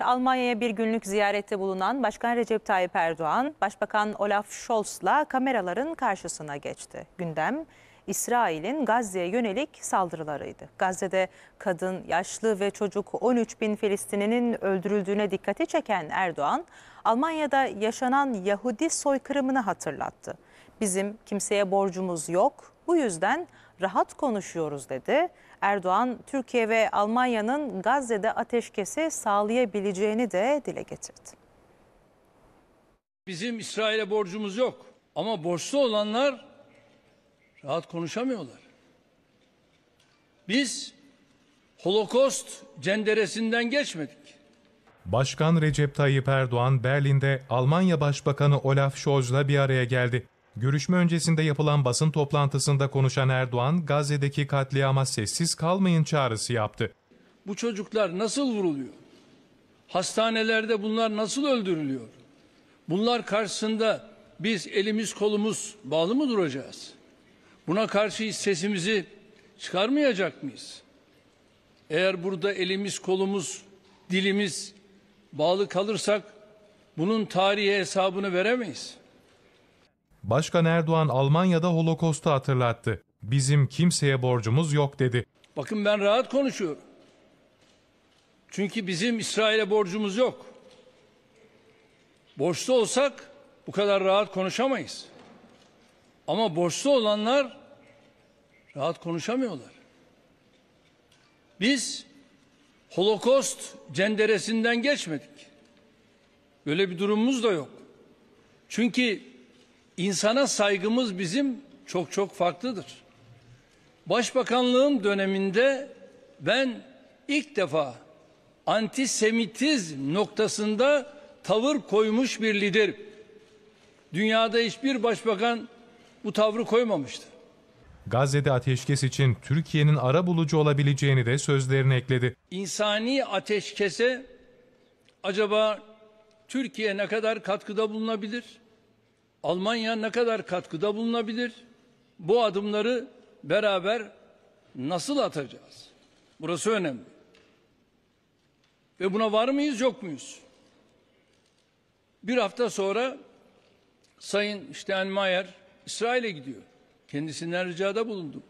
Almanya'ya bir günlük ziyarette bulunan Başkan Recep Tayyip Erdoğan, Başbakan Olaf Scholz'la kameraların karşısına geçti. Gündem İsrail'in Gazze'ye yönelik saldırılarıydı. Gazze'de kadın, yaşlı ve çocuk 13 bin Filistinli'nin öldürüldüğüne dikkati çeken Erdoğan, Almanya'da yaşanan Yahudi soykırımını hatırlattı. Bizim kimseye borcumuz yok, bu yüzden rahat konuşuyoruz dedi. Erdoğan, Türkiye ve Almanya'nın Gazze'de ateşkesi sağlayabileceğini de dile getirdi. Bizim İsrail'e borcumuz yok ama borçlu olanlar rahat konuşamıyorlar. Biz Holokost cenderesinden geçmedik. Başkan Recep Tayyip Erdoğan Berlin'de Almanya Başbakanı Olaf Scholz'la bir araya geldi. Görüşme öncesinde yapılan basın toplantısında konuşan Erdoğan, Gazze'deki katliama sessiz kalmayın çağrısı yaptı. Bu çocuklar nasıl vuruluyor? Hastanelerde bunlar nasıl öldürülüyor? Bunlar karşısında biz elimiz kolumuz bağlı mı duracağız? Buna karşı sesimizi çıkarmayacak mıyız? Eğer burada elimiz kolumuz, dilimiz bağlı kalırsak bunun tarihe hesabını veremeyiz. Başkan Erdoğan Almanya'da Holocaust'u hatırlattı. Bizim kimseye borcumuz yok dedi. Bakın ben rahat konuşuyorum. Çünkü bizim İsrail'e borcumuz yok. Borçlu olsak bu kadar rahat konuşamayız. Ama borçlu olanlar rahat konuşamıyorlar. Biz Holokost cenderesinden geçmedik. Böyle bir durumumuz da yok. Çünkü İnsana saygımız bizim çok çok farklıdır. Başbakanlığım döneminde ben ilk defa antisemitizm noktasında tavır koymuş bir lider. Dünyada hiçbir başbakan bu tavrı koymamıştı. Gazze'de ateşkes için Türkiye'nin ara bulucu olabileceğini de sözlerine ekledi. İnsani ateşkese acaba Türkiye ne kadar katkıda bulunabilir? Almanya ne kadar katkıda bulunabilir? Bu adımları beraber nasıl atacağız? Burası önemli. Ve buna var mıyız yok muyuz? Bir hafta sonra Sayın Steinmeier İsrail'e gidiyor. Kendisinden ricada bulundum.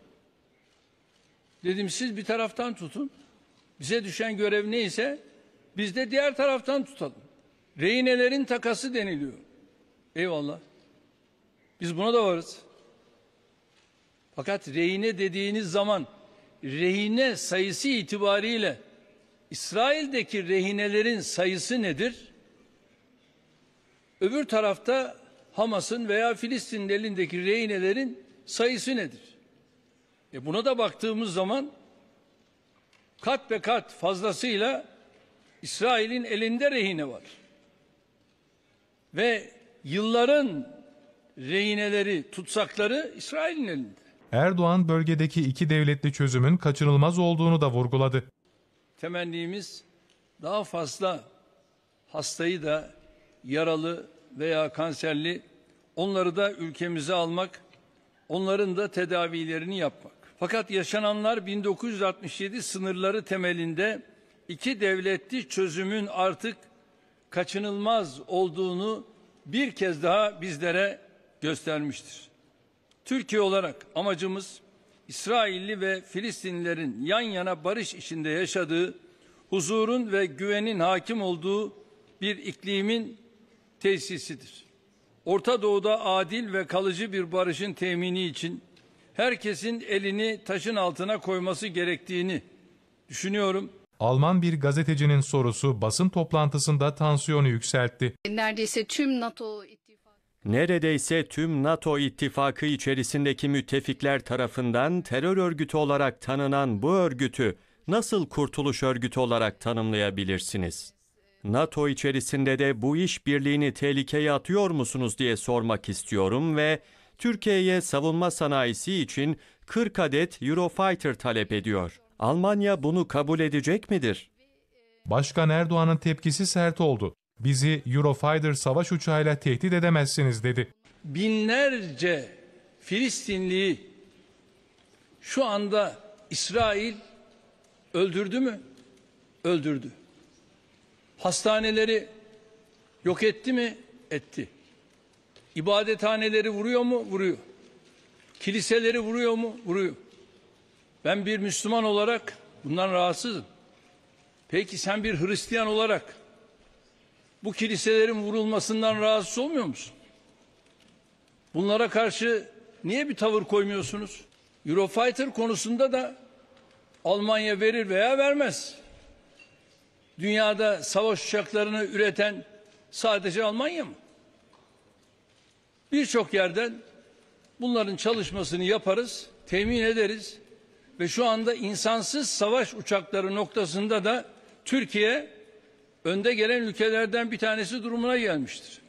Dedim siz bir taraftan tutun. Bize düşen görev neyse biz de diğer taraftan tutalım. Reynelerin takası deniliyor. Eyvallah. Biz buna da varız. Fakat rehine dediğiniz zaman rehine sayısı itibariyle İsrail'deki rehinelerin sayısı nedir? Öbür tarafta Hamas'ın veya Filistin'in elindeki rehinelerin sayısı nedir? E buna da baktığımız zaman kat be kat fazlasıyla İsrail'in elinde rehine var. Ve yılların rehineleri, tutsakları İsrail'in elinde. Erdoğan bölgedeki iki devletli çözümün kaçınılmaz olduğunu da vurguladı. Temennimiz daha fazla hastayı da yaralı veya kanserli onları da ülkemize almak, onların da tedavilerini yapmak. Fakat yaşananlar 1967 sınırları temelinde iki devletli çözümün artık kaçınılmaz olduğunu bir kez daha bizlere göstermiştir. Türkiye olarak amacımız İsrailli ve Filistinlilerin yan yana barış içinde yaşadığı, huzurun ve güvenin hakim olduğu bir iklimin tesisidir. Orta Doğu'da adil ve kalıcı bir barışın temini için herkesin elini taşın altına koyması gerektiğini düşünüyorum. Alman bir gazetecinin sorusu basın toplantısında tansiyonu yükseltti. Neredeyse tüm NATO neredeyse tüm NATO ittifakı içerisindeki müttefikler tarafından terör örgütü olarak tanınan bu örgütü nasıl kurtuluş örgütü olarak tanımlayabilirsiniz? NATO içerisinde de bu işbirliğini tehlikeye atıyor musunuz diye sormak istiyorum ve Türkiye'ye savunma sanayisi için 40 adet Eurofighter talep ediyor. Almanya bunu kabul edecek midir? Başkan Erdoğan'ın tepkisi sert oldu bizi Eurofighter savaş uçağıyla tehdit edemezsiniz dedi. Binlerce Filistinli şu anda İsrail öldürdü mü? Öldürdü. Hastaneleri yok etti mi? Etti. İbadethaneleri vuruyor mu? Vuruyor. Kiliseleri vuruyor mu? Vuruyor. Ben bir Müslüman olarak bundan rahatsızım. Peki sen bir Hristiyan olarak bu kiliselerin vurulmasından rahatsız olmuyor musun? Bunlara karşı niye bir tavır koymuyorsunuz? Eurofighter konusunda da Almanya verir veya vermez. Dünyada savaş uçaklarını üreten sadece Almanya mı? Birçok yerden bunların çalışmasını yaparız, temin ederiz ve şu anda insansız savaş uçakları noktasında da Türkiye önde gelen ülkelerden bir tanesi durumuna gelmiştir.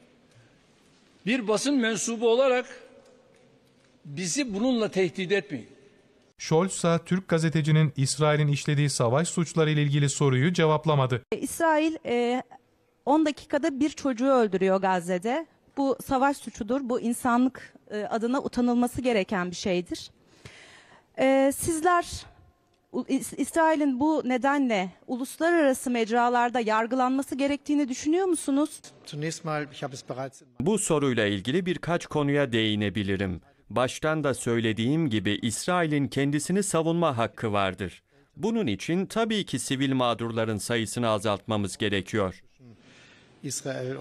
Bir basın mensubu olarak bizi bununla tehdit etmeyin. Scholz ise Türk gazetecinin İsrail'in işlediği savaş suçları ile ilgili soruyu cevaplamadı. E, İsrail e, 10 dakikada bir çocuğu öldürüyor Gazze'de. Bu savaş suçudur. Bu insanlık e, adına utanılması gereken bir şeydir. E, sizler İsrail'in bu nedenle uluslararası mecralarda yargılanması gerektiğini düşünüyor musunuz? Bu soruyla ilgili birkaç konuya değinebilirim. Baştan da söylediğim gibi İsrail'in kendisini savunma hakkı vardır. Bunun için tabii ki sivil mağdurların sayısını azaltmamız gerekiyor. İsrail